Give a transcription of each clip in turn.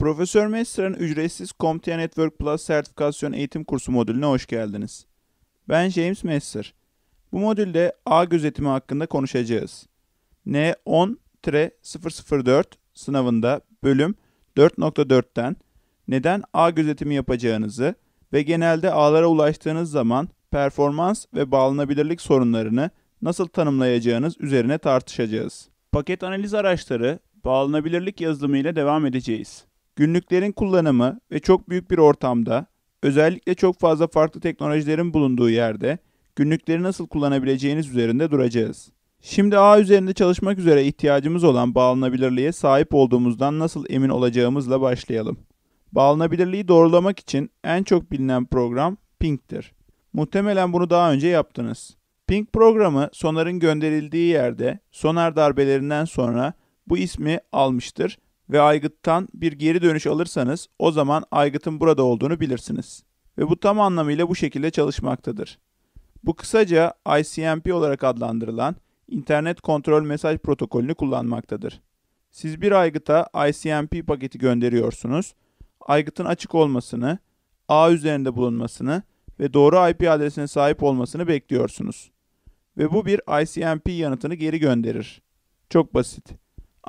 Profesör Mester'ın ücretsiz CompTIA Network Plus sertifikasyon eğitim kursu modülüne hoş geldiniz. Ben James Mester. Bu modülde ağ gözetimi hakkında konuşacağız. N10-004 sınavında bölüm 4.4'ten neden ağ gözetimi yapacağınızı ve genelde ağlara ulaştığınız zaman performans ve bağlanabilirlik sorunlarını nasıl tanımlayacağınız üzerine tartışacağız. Paket analiz araçları bağlanabilirlik yazılımı ile devam edeceğiz. Günlüklerin kullanımı ve çok büyük bir ortamda, özellikle çok fazla farklı teknolojilerin bulunduğu yerde günlükleri nasıl kullanabileceğiniz üzerinde duracağız. Şimdi ağ üzerinde çalışmak üzere ihtiyacımız olan bağlanabilirliğe sahip olduğumuzdan nasıl emin olacağımızla başlayalım. Bağlanabilirliği doğrulamak için en çok bilinen program Pink'tir. Muhtemelen bunu daha önce yaptınız. Pink programı Sonar'ın gönderildiği yerde Sonar darbelerinden sonra bu ismi almıştır ve aygıttan bir geri dönüş alırsanız o zaman aygıtın burada olduğunu bilirsiniz. Ve bu tam anlamıyla bu şekilde çalışmaktadır. Bu kısaca ICMP olarak adlandırılan internet kontrol mesaj protokolünü kullanmaktadır. Siz bir aygıta ICMP paketi gönderiyorsunuz. Aygıtın açık olmasını, ağ üzerinde bulunmasını ve doğru IP adresine sahip olmasını bekliyorsunuz. Ve bu bir ICMP yanıtını geri gönderir. Çok basit.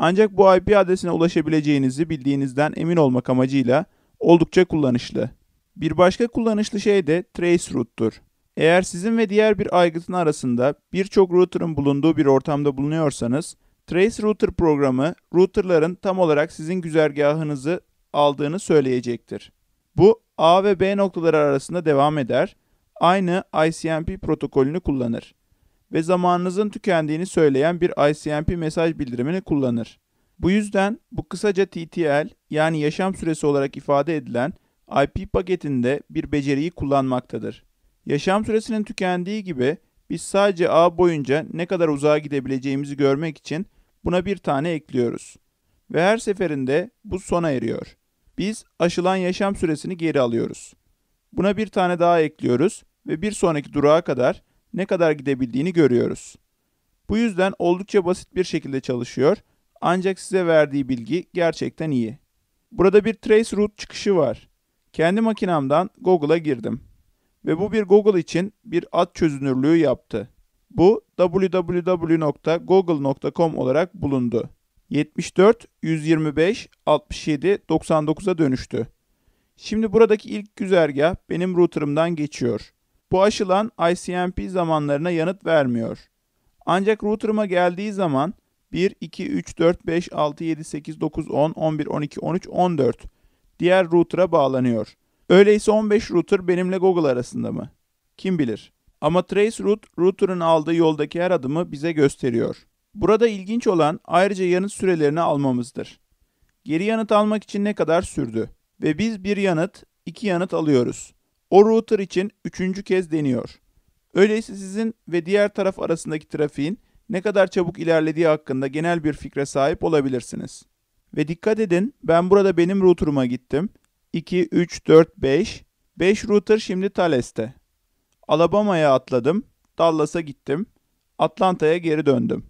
Ancak bu IP adresine ulaşabileceğinizi bildiğinizden emin olmak amacıyla oldukça kullanışlı. Bir başka kullanışlı şey de trace traceroute'tur. Eğer sizin ve diğer bir aygıtın arasında birçok router'ın bulunduğu bir ortamda bulunuyorsanız, Trace Router programı router'ların tam olarak sizin güzergahınızı aldığını söyleyecektir. Bu A ve B noktaları arasında devam eder, aynı ICMP protokolünü kullanır ve zamanınızın tükendiğini söyleyen bir ICMP mesaj bildirimini kullanır. Bu yüzden bu kısaca TTL yani yaşam süresi olarak ifade edilen IP paketinde bir beceriyi kullanmaktadır. Yaşam süresinin tükendiği gibi biz sadece ağ boyunca ne kadar uzağa gidebileceğimizi görmek için buna bir tane ekliyoruz. Ve her seferinde bu sona eriyor. Biz aşılan yaşam süresini geri alıyoruz. Buna bir tane daha ekliyoruz ve bir sonraki durağa kadar ne kadar gidebildiğini görüyoruz. Bu yüzden oldukça basit bir şekilde çalışıyor ancak size verdiği bilgi gerçekten iyi. Burada bir trace route çıkışı var. Kendi makinamdan Google'a girdim ve bu bir Google için bir ad çözünürlüğü yaptı. Bu www.google.com olarak bulundu. 74, 125, 67, 99'a dönüştü. Şimdi buradaki ilk güzergah benim router'ımdan geçiyor. Bu aşılan ICMP zamanlarına yanıt vermiyor. Ancak router'ıma geldiği zaman 1, 2, 3, 4, 5, 6, 7, 8, 9, 10, 11, 12, 13, 14 diğer router'a bağlanıyor. Öyleyse 15 router benimle Google arasında mı? Kim bilir. Ama Traceroute router'ın aldığı yoldaki her adımı bize gösteriyor. Burada ilginç olan ayrıca yanıt sürelerini almamızdır. Geri yanıt almak için ne kadar sürdü? Ve biz bir yanıt, iki yanıt alıyoruz. O router için üçüncü kez deniyor. Öyleyse sizin ve diğer taraf arasındaki trafiğin ne kadar çabuk ilerlediği hakkında genel bir fikre sahip olabilirsiniz. Ve dikkat edin ben burada benim router'ıma gittim. 2, 3, 4, 5. 5 router şimdi Thales'te. Alabama'ya atladım. Dallas'a gittim. Atlanta'ya geri döndüm.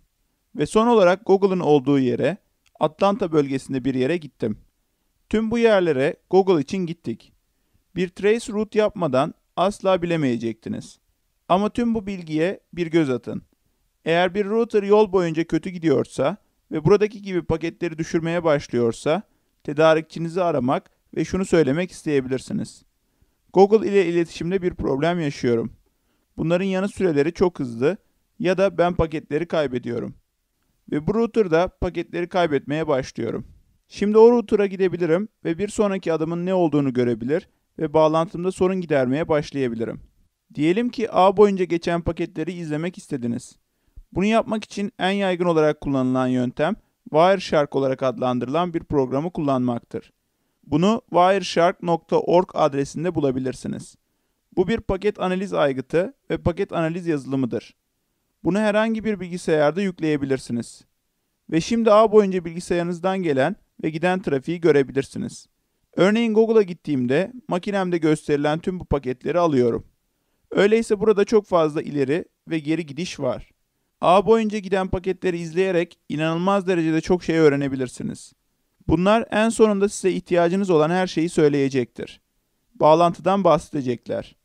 Ve son olarak Google'ın olduğu yere, Atlanta bölgesinde bir yere gittim. Tüm bu yerlere Google için gittik. Bir trace route yapmadan asla bilemeyecektiniz. Ama tüm bu bilgiye bir göz atın. Eğer bir router yol boyunca kötü gidiyorsa ve buradaki gibi paketleri düşürmeye başlıyorsa tedarikçinizi aramak ve şunu söylemek isteyebilirsiniz. Google ile iletişimde bir problem yaşıyorum. Bunların yanı süreleri çok hızlı ya da ben paketleri kaybediyorum. Ve bu router'da paketleri kaybetmeye başlıyorum. Şimdi o router'a gidebilirim ve bir sonraki adımın ne olduğunu görebilir ve bağlantımda sorun gidermeye başlayabilirim. Diyelim ki ağ boyunca geçen paketleri izlemek istediniz. Bunu yapmak için en yaygın olarak kullanılan yöntem Wireshark olarak adlandırılan bir programı kullanmaktır. Bunu wireshark.org adresinde bulabilirsiniz. Bu bir paket analiz aygıtı ve paket analiz yazılımıdır. Bunu herhangi bir bilgisayarda yükleyebilirsiniz. Ve şimdi ağ boyunca bilgisayarınızdan gelen ve giden trafiği görebilirsiniz. Örneğin Google'a gittiğimde makinemde gösterilen tüm bu paketleri alıyorum. Öyleyse burada çok fazla ileri ve geri gidiş var. A boyunca giden paketleri izleyerek inanılmaz derecede çok şey öğrenebilirsiniz. Bunlar en sonunda size ihtiyacınız olan her şeyi söyleyecektir. Bağlantıdan bahsedecekler.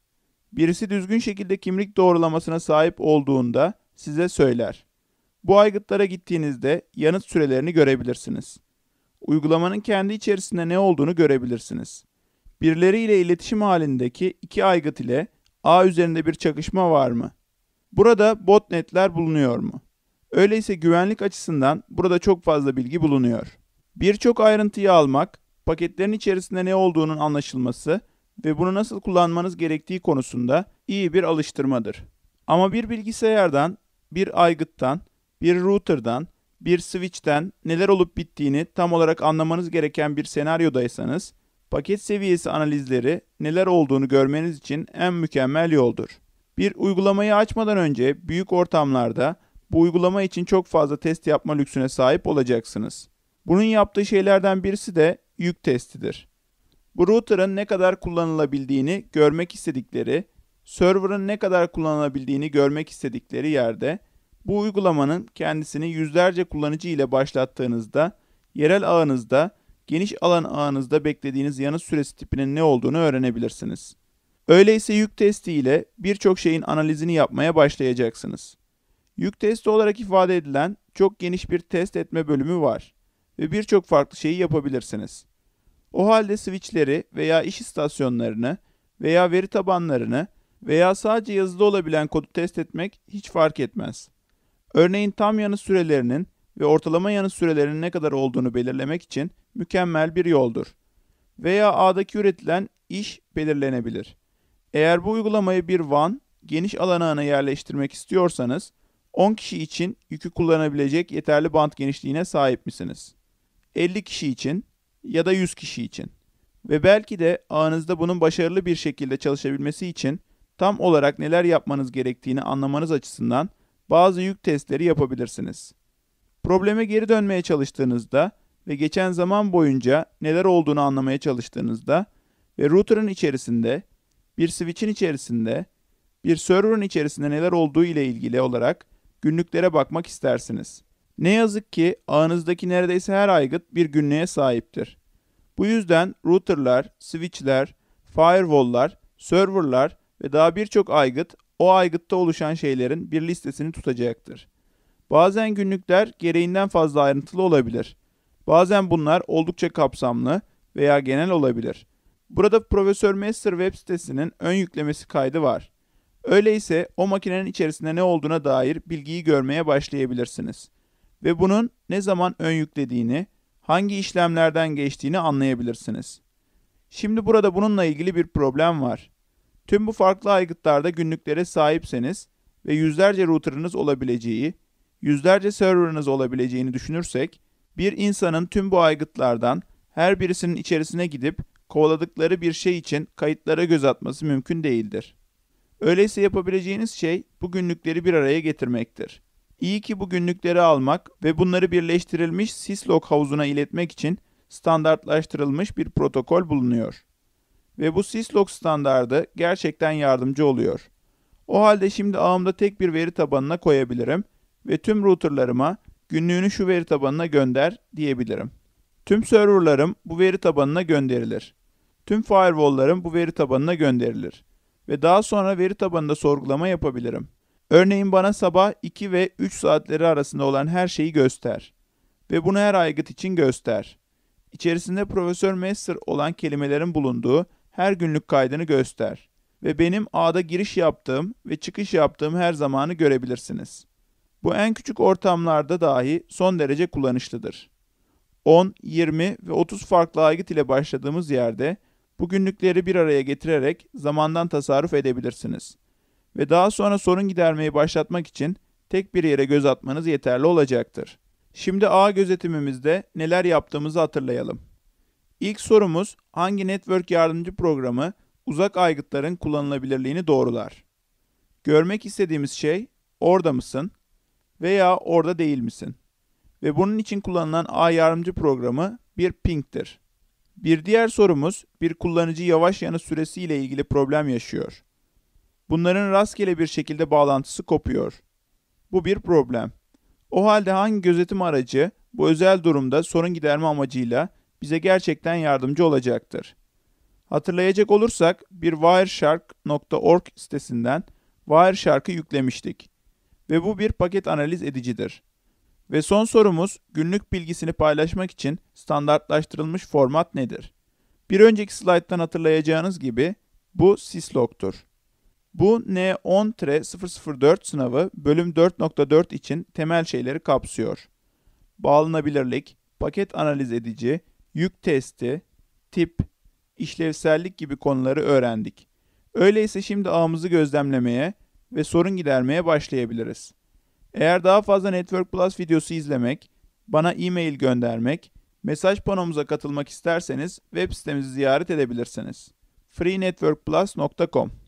Birisi düzgün şekilde kimlik doğrulamasına sahip olduğunda size söyler. Bu aygıtlara gittiğinizde yanıt sürelerini görebilirsiniz uygulamanın kendi içerisinde ne olduğunu görebilirsiniz. Birileriyle iletişim halindeki iki aygıt ile ağ üzerinde bir çakışma var mı? Burada botnetler bulunuyor mu? Öyleyse güvenlik açısından burada çok fazla bilgi bulunuyor. Birçok ayrıntıyı almak, paketlerin içerisinde ne olduğunun anlaşılması ve bunu nasıl kullanmanız gerektiği konusunda iyi bir alıştırmadır. Ama bir bilgisayardan, bir aygıttan, bir router'dan bir switch'ten neler olup bittiğini tam olarak anlamanız gereken bir senaryodaysanız, paket seviyesi analizleri neler olduğunu görmeniz için en mükemmel yoldur. Bir uygulamayı açmadan önce büyük ortamlarda bu uygulama için çok fazla test yapma lüksüne sahip olacaksınız. Bunun yaptığı şeylerden birisi de yük testidir. Bu router'ın ne kadar kullanılabildiğini görmek istedikleri, server'ın ne kadar kullanılabildiğini görmek istedikleri yerde bu uygulamanın kendisini yüzlerce kullanıcı ile başlattığınızda yerel ağınızda geniş alan ağınızda beklediğiniz yanıt süresi tipinin ne olduğunu öğrenebilirsiniz. Öyleyse yük testi ile birçok şeyin analizini yapmaya başlayacaksınız. Yük testi olarak ifade edilen çok geniş bir test etme bölümü var ve birçok farklı şeyi yapabilirsiniz. O halde switchleri veya iş istasyonlarını veya veri tabanlarını veya sadece yazılı olabilen kodu test etmek hiç fark etmez. Örneğin tam yanıt sürelerinin ve ortalama yanıt sürelerinin ne kadar olduğunu belirlemek için mükemmel bir yoldur. Veya A'daki üretilen iş belirlenebilir. Eğer bu uygulamayı bir van geniş alanağına yerleştirmek istiyorsanız 10 kişi için yükü kullanabilecek yeterli bant genişliğine sahip misiniz? 50 kişi için ya da 100 kişi için. Ve belki de ağınızda bunun başarılı bir şekilde çalışabilmesi için tam olarak neler yapmanız gerektiğini anlamanız açısından bazı yük testleri yapabilirsiniz. Probleme geri dönmeye çalıştığınızda ve geçen zaman boyunca neler olduğunu anlamaya çalıştığınızda ve router'ın içerisinde, bir switch'in içerisinde, bir server'ın içerisinde neler olduğu ile ilgili olarak günlüklere bakmak istersiniz. Ne yazık ki ağınızdaki neredeyse her aygıt bir günlüğe sahiptir. Bu yüzden router'lar, switch'ler, firewall'lar, server'lar ve daha birçok aygıt o aygıtta oluşan şeylerin bir listesini tutacaktır. Bazen günlükler gereğinden fazla ayrıntılı olabilir. Bazen bunlar oldukça kapsamlı veya genel olabilir. Burada Profesör Master web sitesinin ön yüklemesi kaydı var. Öyleyse o makinenin içerisinde ne olduğuna dair bilgiyi görmeye başlayabilirsiniz. Ve bunun ne zaman ön yüklediğini, hangi işlemlerden geçtiğini anlayabilirsiniz. Şimdi burada bununla ilgili bir problem var. Tüm bu farklı aygıtlarda günlüklere sahipseniz ve yüzlerce router'ınız olabileceği, yüzlerce server'ınız olabileceğini düşünürsek, bir insanın tüm bu aygıtlardan her birisinin içerisine gidip kovaladıkları bir şey için kayıtlara göz atması mümkün değildir. Öyleyse yapabileceğiniz şey bu günlükleri bir araya getirmektir. İyi ki bu günlükleri almak ve bunları birleştirilmiş syslog havuzuna iletmek için standartlaştırılmış bir protokol bulunuyor ve bu syslog standardı gerçekten yardımcı oluyor. O halde şimdi ağımda tek bir veri tabanına koyabilirim ve tüm routerlarıma günlüğünü şu veri tabanına gönder diyebilirim. Tüm serverlarım bu veri tabanına gönderilir. Tüm firewall'larım bu veri tabanına gönderilir ve daha sonra veri tabanında sorgulama yapabilirim. Örneğin bana sabah 2 ve 3 saatleri arasında olan her şeyi göster ve bunu her aygıt için göster. İçerisinde Profesör Master olan kelimelerin bulunduğu her günlük kaydını göster ve benim ağda giriş yaptığım ve çıkış yaptığım her zamanı görebilirsiniz. Bu en küçük ortamlarda dahi son derece kullanışlıdır. 10, 20 ve 30 farklı aygıt ile başladığımız yerde bu günlükleri bir araya getirerek zamandan tasarruf edebilirsiniz. Ve daha sonra sorun gidermeyi başlatmak için tek bir yere göz atmanız yeterli olacaktır. Şimdi ağ gözetimimizde neler yaptığımızı hatırlayalım. İlk sorumuz hangi network yardımcı programı uzak aygıtların kullanılabilirliğini doğrular? Görmek istediğimiz şey orada mısın veya orada değil misin? Ve bunun için kullanılan A yardımcı programı bir ping'tir. Bir diğer sorumuz bir kullanıcı yavaş yanıt süresi ile ilgili problem yaşıyor. Bunların rastgele bir şekilde bağlantısı kopuyor. Bu bir problem. O halde hangi gözetim aracı bu özel durumda sorun giderme amacıyla bize gerçekten yardımcı olacaktır. Hatırlayacak olursak bir Wireshark.org sitesinden Wireshark'ı yüklemiştik ve bu bir paket analiz edicidir. Ve son sorumuz günlük bilgisini paylaşmak için standartlaştırılmış format nedir? Bir önceki slayttan hatırlayacağınız gibi bu syslog'tur. Bu N10-004 sınavı bölüm 4.4 için temel şeyleri kapsıyor. Bağlanabilirlik, paket analiz edici, yük testi, tip, işlevsellik gibi konuları öğrendik. Öyleyse şimdi ağımızı gözlemlemeye ve sorun gidermeye başlayabiliriz. Eğer daha fazla Network Plus videosu izlemek, bana e-mail göndermek, mesaj panomuza katılmak isterseniz web sitemizi ziyaret edebilirsiniz. freenetworkplus.com